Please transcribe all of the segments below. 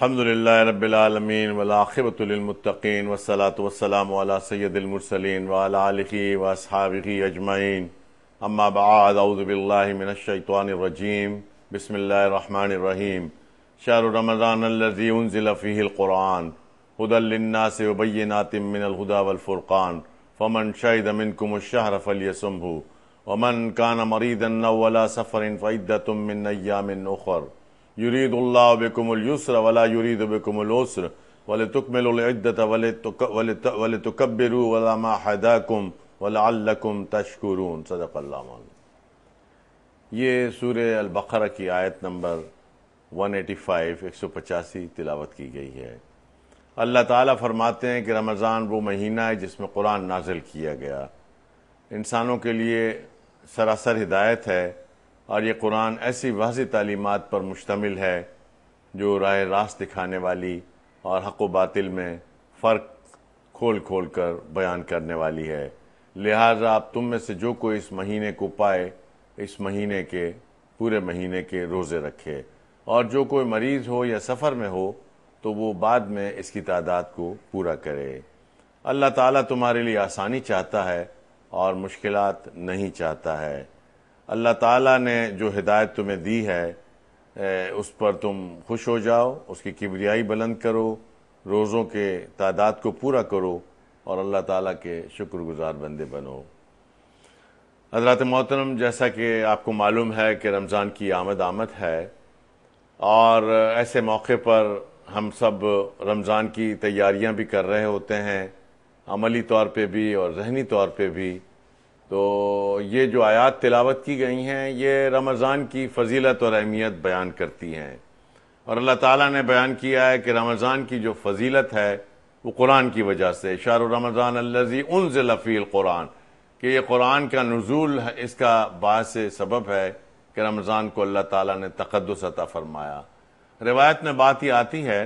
हम्दुलिल्लाह रब्बिलआलमीन वलाखिबतुलमुत्तकीन वस्सलातु वस्सलामु अला सय्यदिल मुरसलीन व अला आलिहि व असहाबिहि अजमईन अम्मा बअद औजु रहीम शहरु रमज़ान अल्लज़ी उनज़िल फ़ीहिल कुरान हुदल लिन्नास फमन शहिद मिनकुम अश कान मरीदन अव सफरिन फ़इद्दतुम मिन युरीदुल्लाबिकुमयुसर वला युरीदबिकुमसर वल तुकमिलद्दत वल तुकबिर वलामा हदाकुम वलाकुम तशकुरून सदक़ल्ला ये सूर अलबकर की आयत नंबर 185 185 तिलावत की गई है अल्लाह ताला फरमाते हैं कि रमज़ान वो महीना है जिसमें कुरान नाजिल किया गया इंसानों के लिए सरासर हिदायत है और ये कुरान ऐसी वाज तालीमत पर मुश्तमिल है जो राय रास्त दिखाने वाली और हक व बातिल में फ़र्क खोल खोल कर बयान करने वाली है लिहाजा आप तुम में से जो कोई इस महीने को पाए इस महीने के पूरे महीने के रोज़े रखे और जो कोई मरीज़ हो या सफ़र में हो तो वो बाद में इसकी तादाद को पूरा करे अल्लाह ताला तुम्हारे लिए आसानी चाहता है और मुश्किलात नहीं चाहता है अल्लाह ताला ने जो हिदायत तुम्हें दी है ए, उस पर तुम खुश हो जाओ उसकी किबरियाई बुलंद करो रोज़ों के तादाद को पूरा करो और अल्लाह ताला के शुक्रगुजार बंदे बनो हजरत मोहतरम जैसा कि आपको मालूम है कि रमज़ान की आमद आमद है और ऐसे मौके पर हम सब रमज़ान की तैयारियां भी कर रहे होते हैं अमली तौर पे भी और जहनी तौर पे भी तो ये जो आयात तिलावत की गई हैं ये रमज़ान की फजीलत और अहमियत बयान करती हैं और अल्लाह ताला ने बयान किया है कि रमज़ान की जो फजीलत है वो कुरान की वजह से शार रमज़ान अल्लजी उन ज़फ़ील कुरान कि ये कुरान का नजूल इसका बास सबब है कि रमज़ान को अल्लाह ताला ने तकदस अता फरमाया रिवायत में बात ही आती है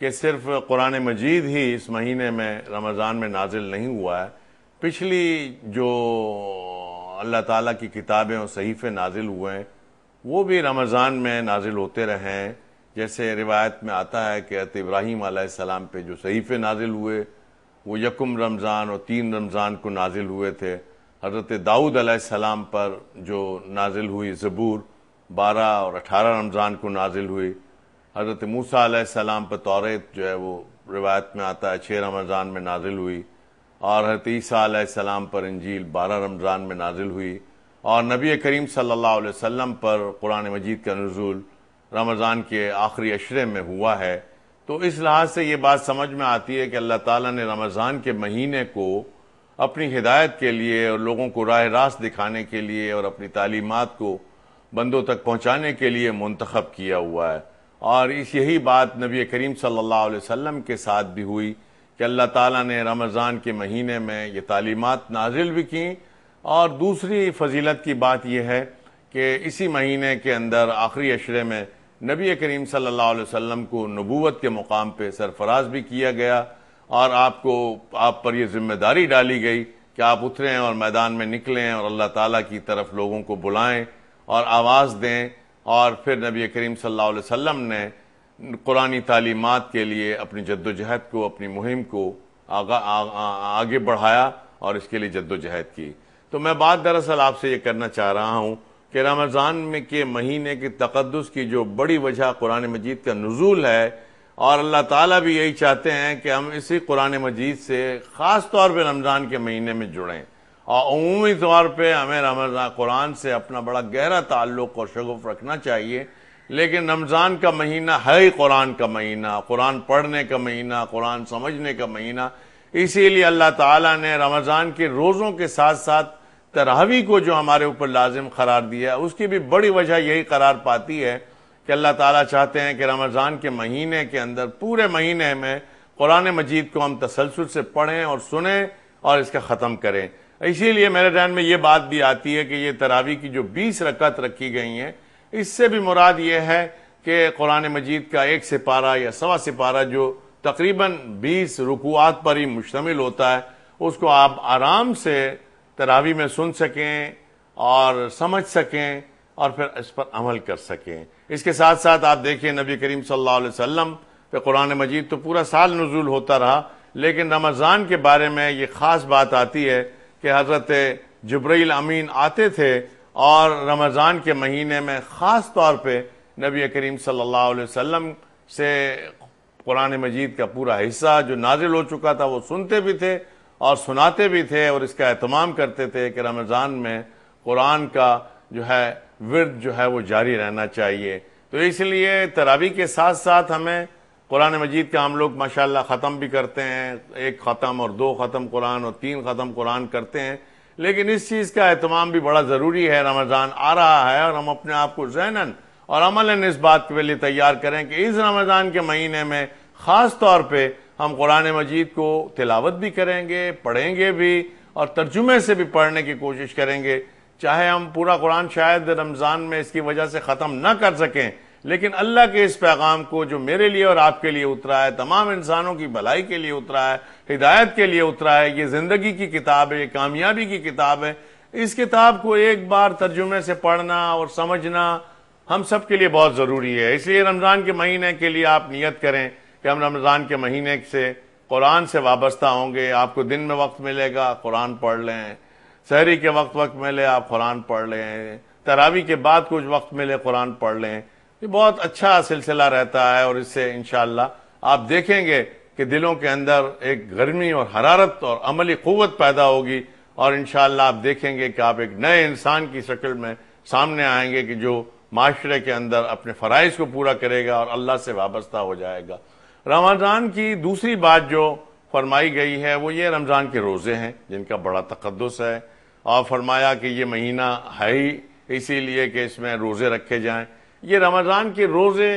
कि सिर्फ कुरान मजीद ही इस महीने में रमज़ान में नाजिल नहीं हुआ है पिछली जो अल्लाह ताला की किताबें और सहीफ़े नाजिल हुए हैं वो भी रमज़ान में नाजिल होते रहे हैं जैसे रिवायत में आता है कि अत इब्राहिम सलाम पे जो सहीफ़े नाजिल हुए वो यकुम रमज़ान और तीन रमज़ान को नाजिल हुए थे हज़रत दाऊद सलाम पर जो नाजिल हुई ज़बूर बारह और अठारह रमज़ान को नाजिल हुई हज़रत मूसा सलाम पर तौरेत जो है वो रिवायत में आता है छः रमज़ान में नाजिल हुई और हरत सलाम पर इंजील बारह रमज़ान में नाजिल हुई और नबी करीम सल्लल्लाहु अलैहि वसल्लम पर कुरान मजीद का नजूल रमज़ान के आखिरी अशरे में हुआ है तो इस लिहाज से ये बात समझ में आती है कि अल्लाह ताला ने रमज़ान के महीने को अपनी हिदायत के लिए और लोगों को राह रास्त दिखाने के लिए और अपनी तालीमत को बंदों तक पहुँचाने के लिए मंतखब किया हुआ है और इस यही बात नबी करीम सल्ला वम के साथ भी हुई कि अल्लाह ताला ने रमज़ान के महीने में ये तालीमत नाजिल भी की और दूसरी फजीलत की बात यह है कि इसी महीने के अंदर आखिरी अशरे में नबी करीम सल्लल्लाहु अलैहि वसल्लम को नबूवत के मुकाम पे सरफराज भी किया गया और आपको आप पर यह जिम्मेदारी डाली गई कि आप उतरें और मैदान में निकलें और अल्लाह ताला की तरफ लोगों को बुलाएं और आवाज़ दें और फिर नबी करीम सल्लल्लाहु अलैहि वसल्लम ने कुरानी तालीमत के लिए अपनी जद्दोजहद को अपनी मुहिम को आगा, आ, आ, आगे बढ़ाया और इसके लिए जद्दोजहद की तो मैं बात दरअसल आपसे ये करना चाह रहा हूँ कि रमज़ान में के महीने के तकदस की जो बड़ी वजह कुरान मजीद का नज़ुल है और अल्लाह ताला भी यही चाहते हैं कि हम इसी कुरान मजीद से ख़ास तौर पर रमज़ान के महीने में जुड़ें और अमूमी तौर पर हमें रमज़ान कुरान से अपना बड़ा गहरा ताल्लुक़ और शगुफ रखना चाहिए लेकिन रमज़ान का महीना है ही कुरान का महीना कुरान पढ़ने का महीना कुरान समझने का महीना इसीलिए अल्लाह ताला ने रमज़ान के रोज़ों के साथ साथ तरावी को जो हमारे ऊपर लाजिम करार दिया है उसकी भी बड़ी वजह यही करार पाती है कि अल्लाह ताला चाहते हैं कि रमज़ान के महीने के अंदर पूरे महीने में कुरान मजीद को हम तसलसल से पढ़ें और सुने और इसका ख़त्म करें इसीलिए मेरे ध्यान में ये बात भी आती है कि ये तरावी की जो बीस रकत रखी गई हैं इससे भी मुराद ये है कि कुरान मजीद का एक सिपारा या सवा सिपारा जो तकरीबन बीस रुकूत पर ही मुश्तमिल होता है उसको आप आराम से तरावी में सुन सकें और समझ सकें और फिर इस पर अमल कर सकें इसके साथ साथ आप देखें नबी करीम सल्लल्लाहु अलैहि वसल्लम पे कुरान मजीद तो पूरा साल नजूल होता रहा लेकिन रमज़ान के बारे में ये ख़ास बात आती है कि हज़रत जब्रैल अमीन आते थे और रमज़ान के महीने में ख़ास तौर पर नबी करीम सल्लल्लाहु अलैहि वसल्लम से कुरान मजीद का पूरा हिस्सा जो नाजिल हो चुका था वो सुनते भी थे और सुनाते भी थे और इसका अहतमाम करते थे कि रमज़ान में कुरान का जो है वर्द जो है वो जारी रहना चाहिए तो इसलिए तरावी के साथ साथ हमें कुरान मजीद का हम लोग माशाल्लाह ख़त्म भी करते हैं एक ख़त्म और दो ख़त्म कुरान और तीन ख़त्म कुरान करते हैं लेकिन इस चीज़ का एहतमाम भी बड़ा ज़रूरी है रमज़ान आ रहा है और हम अपने आप को जहनन और अमलन इस बात के लिए तैयार करें कि इस रमज़ान के महीने में ख़ास तौर पर हम कुरान मजीद को तिलावत भी करेंगे पढ़ेंगे भी और तर्जुमे से भी पढ़ने की कोशिश करेंगे चाहे हम पूरा कुरान शायद रमज़ान में इसकी वजह से ख़त्म ना कर सकें लेकिन अल्लाह के इस पैगाम को जो मेरे लिए और आपके लिए उतरा है तमाम इंसानों की भलाई के लिए उतरा है हिदायत के लिए उतरा है ये जिंदगी की किताब है ये कामयाबी की किताब है इस किताब को एक बार तर्जुमे से पढ़ना और समझना हम सब के लिए बहुत ज़रूरी है इसलिए रमज़ान के महीने के लिए आप नियत करें कि हम रमज़ान के महीने से कुरान से वाबस्ता होंगे आपको दिन में वक्त मिलेगा कुरान पढ़ लें शहरी के वक्त वक्त मिले आप कुरान पढ़ लें तरावी के बाद कुछ वक्त मिले कुरान पढ़ लें ये बहुत अच्छा सिलसिला रहता है और इससे इनशाला आप देखेंगे कि दिलों के अंदर एक गर्मी और हरारत और अमली क़वत पैदा होगी और इनशाला आप देखेंगे कि आप एक नए इंसान की शक्ल में सामने आएंगे कि जो माशरे के अंदर अपने फराइज को पूरा करेगा और अल्लाह से वाबस्ता हो जाएगा रमज़ान की दूसरी बात जो फरमाई गई है वो ये रमज़ान के रोज़े हैं जिनका बड़ा तकदस है और फरमाया कि ये महीना है ही इसीलिए कि इसमें रोज़े रखे जाए ये रमज़ान के रोज़े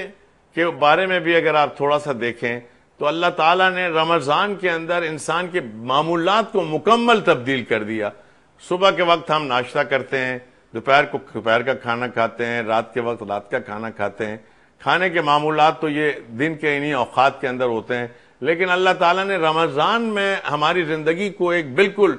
के बारे में भी अगर आप थोड़ा सा देखें तो अल्लाह ताला ने रमज़ान के अंदर इंसान के मामूलत को मुकम्मल तब्दील कर दिया सुबह के वक्त हम नाश्ता करते हैं दोपहर को दोपहर का खाना खाते हैं रात के वक्त रात का खाना खाते हैं खाने के मामूलत तो ये दिन के इन्हीं औकात के अंदर होते हैं लेकिन अल्लाह ताला ने रमज़ान में हमारी ज़िंदगी को एक बिल्कुल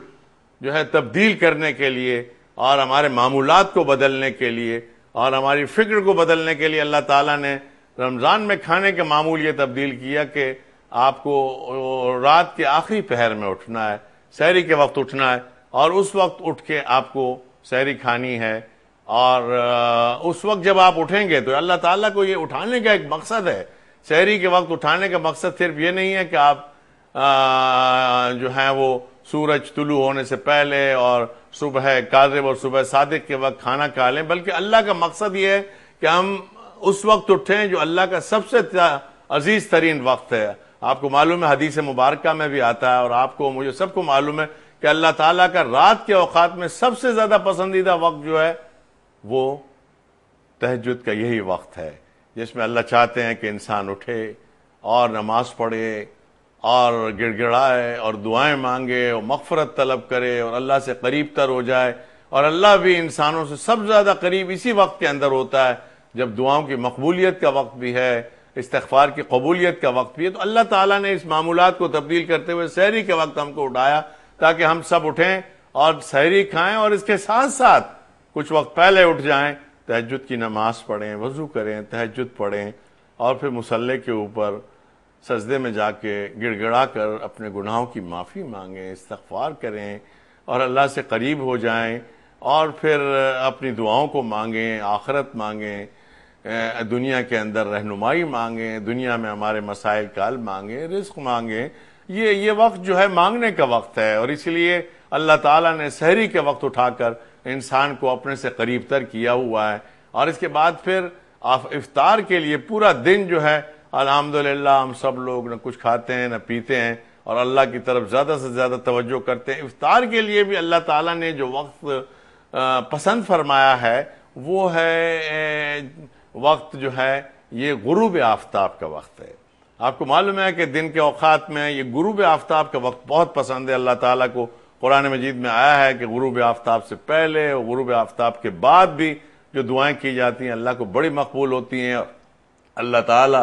जो है तब्दील करने के लिए और हमारे मामूलत को बदलने के लिए और हमारी फिक्र को बदलने के लिए अल्लाह ताला ने रमज़ान में खाने के मामूल ये तब्दील किया कि आपको रात के आखिरी पहर में उठना है शहरी के वक्त उठना है और उस वक्त उठ के आपको शहरी खानी है और उस वक्त जब आप उठेंगे तो अल्लाह ताला को ये उठाने का एक मकसद है शहरी के वक्त उठाने का मकसद सिर्फ ये नहीं है कि आप आ, जो है वो सूरज तुलु होने से पहले और सुबह कादिब और सुबह सादिक के वक्त खाना खा लें बल्कि अल्लाह का मकसद ये है कि हम उस वक्त उठें जो अल्लाह का सबसे अजीज तरीन वक्त है आपको मालूम है हदीस मुबारक में भी आता है और आपको मुझे सबको मालूम है कि अल्लाह ताला का रात के अवकात में सबसे ज्यादा पसंदीदा वक्त जो है वो तहजद का यही वक्त है जिसमें अल्लाह चाहते हैं कि इंसान उठे और नमाज पढ़े और गिड़गिड़ाए और दुआएं मांगे और मफफरत तलब करे और अल्लाह से करीब तर हो जाए और अल्लाह भी इंसानों से सब ज़्यादा करीब इसी वक्त के अंदर होता है जब दुआओं की मकबूलियत का वक्त भी है इस्तफार की कबूलियत का वक्त भी है तो अल्लाह ताला ने इस मामूलत को तब्दील करते हुए शहरी के वक्त हमको उठाया ताकि हम सब उठें और शहरी खाएं और इसके साथ साथ कुछ वक्त पहले उठ जाएं तहजद की नमाज पढ़ें वजू करें तहजद पढ़ें और फिर मुसल्ले के ऊपर सजदे में जाके गिड़गिड़ा कर अपने गुनाहों की माफ़ी मांगें इस्तफार करें और अल्लाह से करीब हो जाएं और फिर अपनी दुआओं को मांगें आखरत मांगें दुनिया के अंदर रहनुमाई मांगें दुनिया में हमारे मसाइल काल मांगें रिस्क मांगें ये ये वक्त जो है मांगने का वक्त है और इसीलिए अल्लाह ताला ने सहरी के वक्त उठाकर इंसान को अपने से करीब तर किया हुआ है और इसके बाद फिर आप इफ्तार के लिए पूरा दिन जो है अलहमदिल्ला हम सब लोग ना कुछ खाते हैं ना पीते हैं और अल्लाह की तरफ ज़्यादा से ज़्यादा तवज्जो करते हैं इफ्तार के लिए भी अल्लाह ताला ने जो वक्त पसंद फरमाया है वो है वक्त जो है ये गुरूब आफ्ताब का वक्त है आपको मालूम है कि दिन के अवात में ये गुरूब आफ्ताब का वक्त बहुत पसंद है अल्लाह ताला को कुरान मजीद में आया है कि गुरूब आफ्ताब से पहले और गुरूब आफ्ताब के बाद भी जो दुआएं की जाती हैं अल्लाह को बड़ी मकबूल होती हैं अल्लाह ताला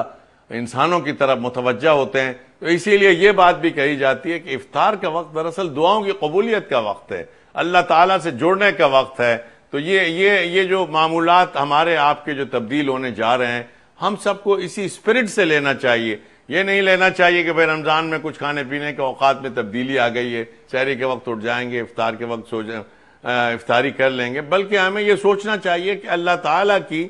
इंसानों की तरफ मुतवजह होते हैं तो इसीलिए यह बात भी कही जाती है कि इफ्तार का वक्त दरअसल दुआओं की कबूलियत का वक्त है अल्लाह ताला से जुड़ने का वक्त है तो ये ये ये जो मामूलत हमारे आपके जो तब्दील होने जा रहे हैं हम सबको इसी स्पिरिट से लेना चाहिए ये नहीं लेना चाहिए कि भाई रमज़ान में कुछ खाने पीने के अवकात में तब्दीली आ गई है शहरी के वक्त उठ जाएंगे इफ्तार के वक्त सो इफ्तारी कर लेंगे बल्कि हमें यह सोचना चाहिए कि अल्लाह ताला की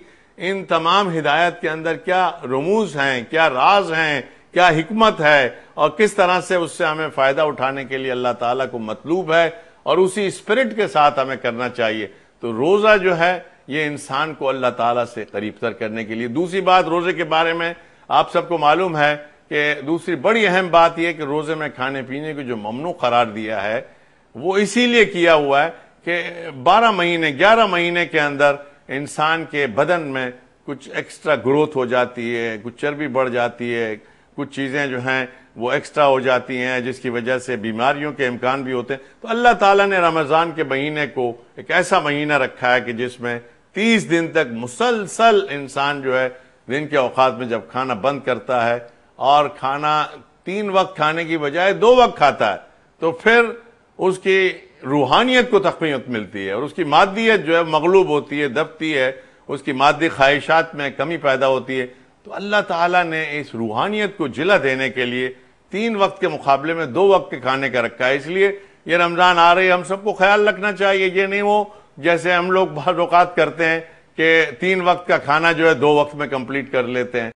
इन तमाम हिदायत के अंदर क्या रमूज हैं क्या राज हैं क्या हिकमत है और किस तरह से उससे हमें फ़ायदा उठाने के लिए अल्लाह ताला को मतलूब है और उसी स्पिरिट के साथ हमें करना चाहिए तो रोज़ा जो है ये इंसान को अल्लाह ताला से करीब तर करने के लिए दूसरी बात रोज़े के बारे में आप सबको मालूम है कि दूसरी बड़ी अहम बात यह कि रोज़े में खाने पीने को जो ममनू करार दिया है वो इसीलिए किया हुआ है कि 12 महीने 11 महीने के अंदर इंसान के बदन में कुछ एक्स्ट्रा ग्रोथ हो जाती है कुछ चर्बी बढ़ जाती है कुछ चीज़ें जो हैं वो एक्स्ट्रा हो जाती हैं जिसकी वजह से बीमारियों के इम्कान भी होते हैं तो अल्लाह ताला ने रमज़ान के महीने को एक ऐसा महीना रखा है कि जिसमें तीस दिन तक मुसलसल इंसान जो है दिन के अवकात में जब खाना बंद करता है और खाना तीन वक्त खाने की बजाय दो वक्त खाता है तो फिर उसकी रूहानियत को तकमीत मिलती है और उसकी मादियत जो है मगलूब होती है दबती है उसकी मादी ख्वाहिशात में कमी पैदा होती है तो अल्लाह ताला ने इस रूहानियत को जिला देने के लिए तीन वक्त के मुकाबले में दो वक्त के खाने का रखा है इसलिए ये रमज़ान आ रही है हम सबको ख्याल रखना चाहिए ये नहीं हो जैसे हम लोग बात करते हैं कि तीन वक्त का खाना जो है दो वक्त में कंप्लीट कर लेते हैं